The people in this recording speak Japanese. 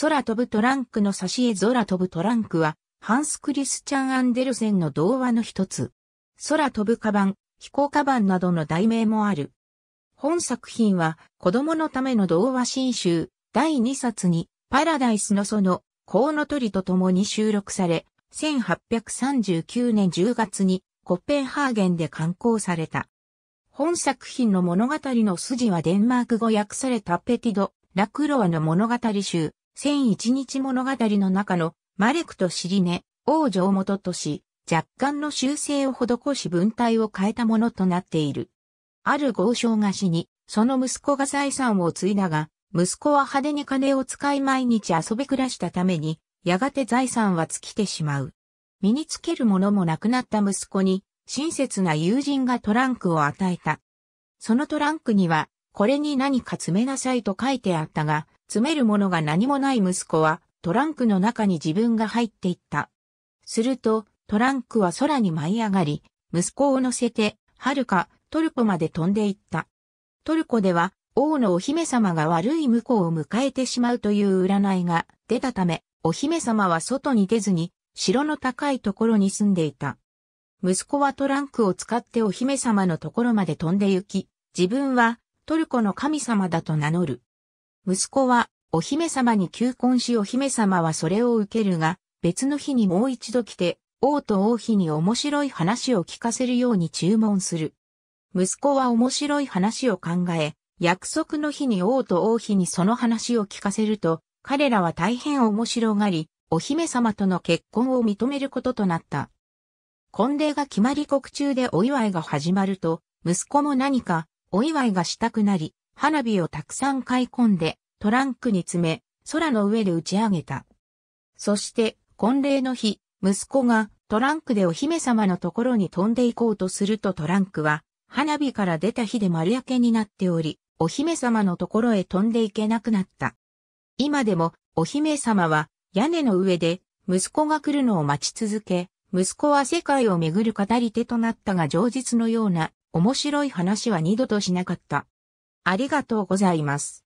空飛ぶトランクの挿絵空飛ぶトランクは、ハンス・クリスチャン・アンデルセンの童話の一つ。空飛ぶカバン、飛行カバンなどの題名もある。本作品は、子供のための童話新集、第2冊に、パラダイスの園、コウノトリと共に収録され、1839年10月に、コッペンハーゲンで刊行された。本作品の物語の筋はデンマーク語訳されたペティド、ラクロワの物語集、千一日物語の中のマレクと尻根、王女を元とし、若干の修正を施し文体を変えたものとなっている。ある豪商が死に、その息子が財産を継いだが、息子は派手に金を使い毎日遊び暮らしたために、やがて財産は尽きてしまう。身につけるものもなくなった息子に、親切な友人がトランクを与えた。そのトランクには、これに何か詰めなさいと書いてあったが、詰めるものが何もない息子は、トランクの中に自分が入っていった。すると、トランクは空に舞い上がり、息子を乗せて、遥か、トルコまで飛んでいった。トルコでは、王のお姫様が悪い婿を迎えてしまうという占いが出たため、お姫様は外に出ずに、城の高いところに住んでいた。息子はトランクを使ってお姫様のところまで飛んで行き、自分はトルコの神様だと名乗る。息子は、お姫様に求婚しお姫様はそれを受けるが、別の日にもう一度来て、王と王妃に面白い話を聞かせるように注文する。息子は面白い話を考え、約束の日に王と王妃にその話を聞かせると、彼らは大変面白がり、お姫様との結婚を認めることとなった。婚礼が決まり国中でお祝いが始まると、息子も何かお祝いがしたくなり、花火をたくさん買い込んで、トランクに詰め、空の上で打ち上げた。そして、婚礼の日、息子がトランクでお姫様のところに飛んでいこうとするとトランクは、花火から出た火で丸焼けになっており、お姫様のところへ飛んでいけなくなった。今でも、お姫様は、屋根の上で、息子が来るのを待ち続け、息子は世界を巡る語り手となったが上日のような、面白い話は二度としなかった。ありがとうございます。